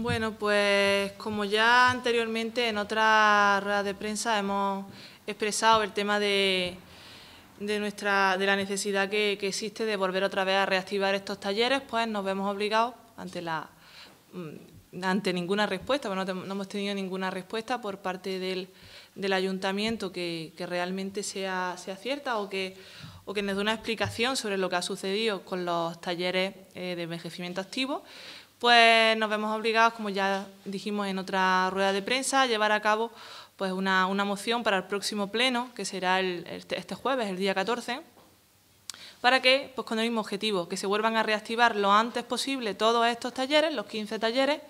Bueno, pues como ya anteriormente en otras ruedas de prensa hemos expresado el tema de, de, nuestra, de la necesidad que, existe de volver otra vez a reactivar estos talleres, pues nos vemos obligados ante la mm, ante ninguna respuesta, bueno, no hemos tenido ninguna respuesta por parte del, ayuntamiento que, que realmente sea, sea cierta o que, o que nos dé una explicación sobre lo que ha sucedido con los talleres eh, de envejecimiento activo, pues nos vemos obligados, como ya dijimos en otra rueda de prensa, a llevar a cabo pues una, moción para el próximo pleno, que será este, jueves, el día 14, para que, pues con el mismo objetivo, que se vuelvan a reactivar lo antes posible todos estos talleres, los 15 talleres,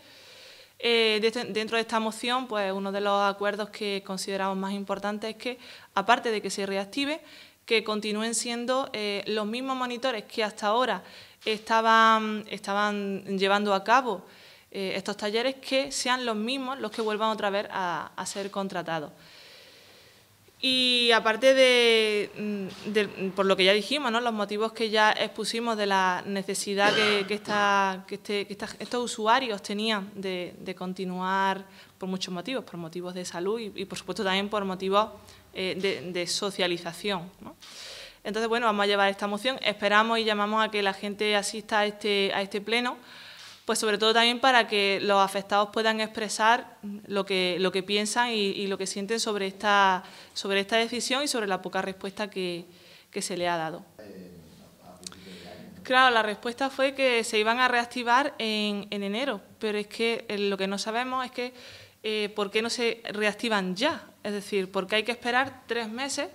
eh, este, dentro de esta moción, pues uno de los acuerdos que consideramos más importantes es que, aparte de que se reactive, que continúen siendo eh, los mismos monitores que hasta ahora estaban, estaban llevando a cabo eh, estos talleres, que sean los mismos los que vuelvan otra vez a ser contratados. Y aparte mm, de, por lo que ya dijimos, ¿no? los motivos que ya expusimos de la necesidad que, esta, que, este, estos usuarios tenían de, continuar por muchos motivos, por motivos de salud y, por supuesto también por motivos eh, de, socialización. Entonces, bueno, vamos a llevar esta moción. Esperamos y llamamos a que la gente asista a este, a este pleno pues sobre todo también para que los afectados puedan expresar lo que, lo que piensan y, lo que sienten sobre esta, sobre esta decisión y sobre la poca respuesta que, se le ha dado. Claro, la respuesta fue que se iban a reactivar en, enero, pero es que eh, lo que no sabemos es que eh, por qué no se reactivan ya, es decir, porque hay que esperar tres meses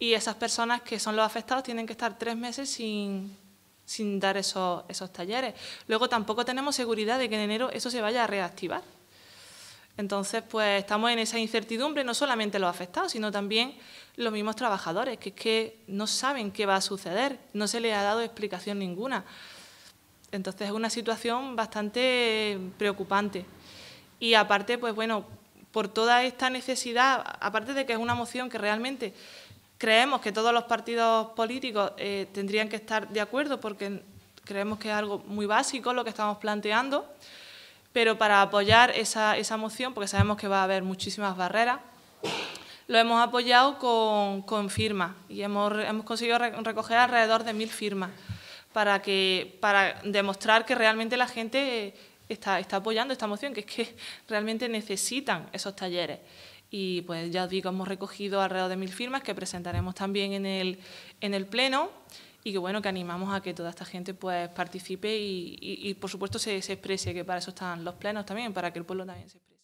y esas personas que son los afectados tienen que estar tres meses sin, sin dar esos, esos talleres. Luego tampoco tenemos seguridad de que en enero eso se vaya a reactivar. Entonces, pues estamos en esa incertidumbre, no solamente los afectados, sino también los mismos trabajadores, que es que no saben qué va a suceder, no se les ha dado explicación ninguna. Entonces, es una situación bastante preocupante. Y aparte, pues bueno, por toda esta necesidad, aparte de que es una moción que realmente Creemos que todos los partidos políticos eh, tendrían que estar de acuerdo porque creemos que es algo muy básico lo que estamos planteando, pero para apoyar esa, moción, porque sabemos que va a haber muchísimas barreras, lo hemos apoyado con, firmas y hemos, conseguido recoger alrededor de mil firmas para, que, para demostrar que realmente la gente está, está apoyando esta moción, que es que realmente necesitan esos talleres y pues ya digo, hemos recogido alrededor de mil firmas que presentaremos también en el, en el Pleno y que bueno, que animamos a que toda esta gente pues participe y, por supuesto se, se exprese, que para eso están los plenos también, para que el pueblo también se exprese.